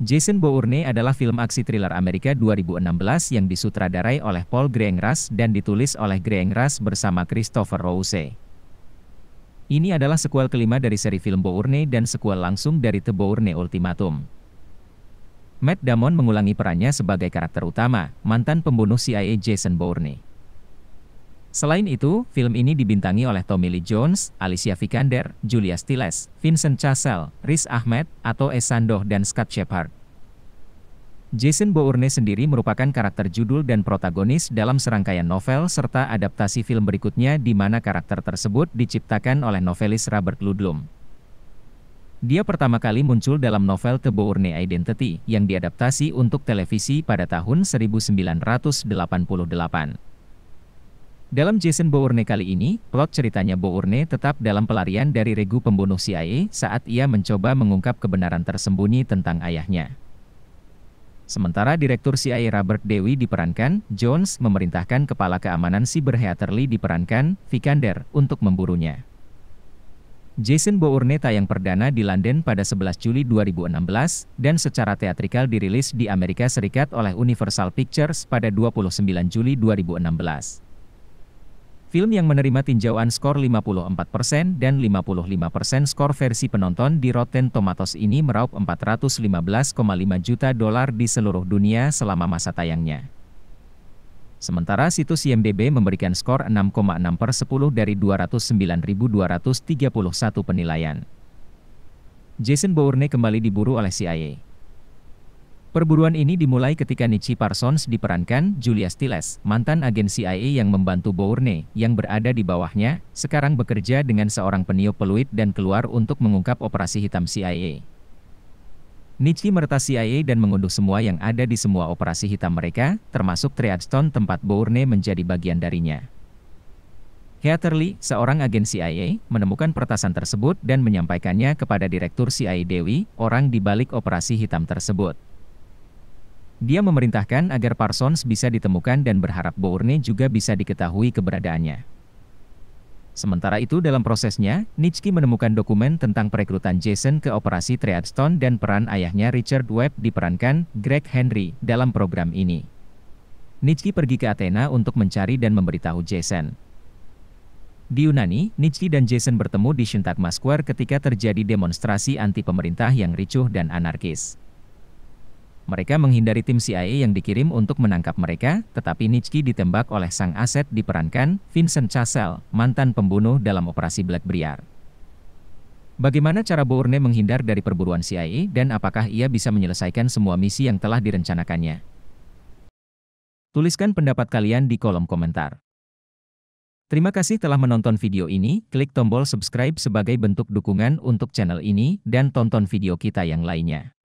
Jason Bourne adalah film aksi thriller Amerika 2016 yang disutradarai oleh Paul Greengrass dan ditulis oleh Greengrass bersama Christopher Rose. Ini adalah sequel kelima dari seri film Bourne dan sequel langsung dari The Bourne Ultimatum. Matt Damon mengulangi perannya sebagai karakter utama, mantan pembunuh CIA Jason Bourne. Selain itu, film ini dibintangi oleh Tommy Lee Jones, Alicia Vikander, Julia Stiles, Vincent Cassel, Riz Ahmed, atau Esandoh, dan Scott Shepard. Jason Bourne sendiri merupakan karakter judul dan protagonis dalam serangkaian novel serta adaptasi film berikutnya di mana karakter tersebut diciptakan oleh novelis Robert Ludlum. Dia pertama kali muncul dalam novel The Bourne Identity yang diadaptasi untuk televisi pada tahun 1988. Dalam Jason Bourne kali ini, plot ceritanya Bourne tetap dalam pelarian dari regu pembunuh CIA e saat ia mencoba mengungkap kebenaran tersembunyi tentang ayahnya. Sementara Direktur CIA e Robert Dewey diperankan, Jones memerintahkan Kepala Keamanan Cyber Heatherly diperankan, Vikander, untuk memburunya. Jason Bourne tayang perdana di London pada 11 Juli 2016 dan secara teatrikal dirilis di Amerika Serikat oleh Universal Pictures pada 29 Juli 2016. Film yang menerima tinjauan skor 54% dan 55% skor versi penonton di Rotten Tomatoes ini meraup 415,5 juta dolar di seluruh dunia selama masa tayangnya. Sementara situs IMDb memberikan skor 6,6 per 10 dari 209.231 penilaian. Jason Bourne kembali diburu oleh CIA. Perburuan ini dimulai ketika Nichi Parsons diperankan Julia Stiles, mantan agen CIA yang membantu Bourne, yang berada di bawahnya, sekarang bekerja dengan seorang peniup peluit dan keluar untuk mengungkap operasi hitam CIA. Nichi meretas CIA dan mengunduh semua yang ada di semua operasi hitam mereka, termasuk Triadstone tempat Bourne menjadi bagian darinya. Heatherly, seorang agen CIA, menemukan pertasan tersebut dan menyampaikannya kepada Direktur CIA Dewi, orang di balik operasi hitam tersebut. Dia memerintahkan agar Parsons bisa ditemukan dan berharap Bourne juga bisa diketahui keberadaannya. Sementara itu dalam prosesnya, Nitschke menemukan dokumen tentang perekrutan Jason ke operasi Triadstone dan peran ayahnya Richard Webb diperankan Greg Henry dalam program ini. Nitschke pergi ke Athena untuk mencari dan memberitahu Jason. Di Yunani, Nitschke dan Jason bertemu di Shintagma Square ketika terjadi demonstrasi anti pemerintah yang ricuh dan anarkis. Mereka menghindari tim CIA yang dikirim untuk menangkap mereka, tetapi Nitschke ditembak oleh sang aset diperankan Vincent Chassel, mantan pembunuh dalam operasi Black Briar. Bagaimana cara Bourne menghindar dari perburuan CIA dan apakah ia bisa menyelesaikan semua misi yang telah direncanakannya? Tuliskan pendapat kalian di kolom komentar. Terima kasih telah menonton video ini, klik tombol subscribe sebagai bentuk dukungan untuk channel ini, dan tonton video kita yang lainnya.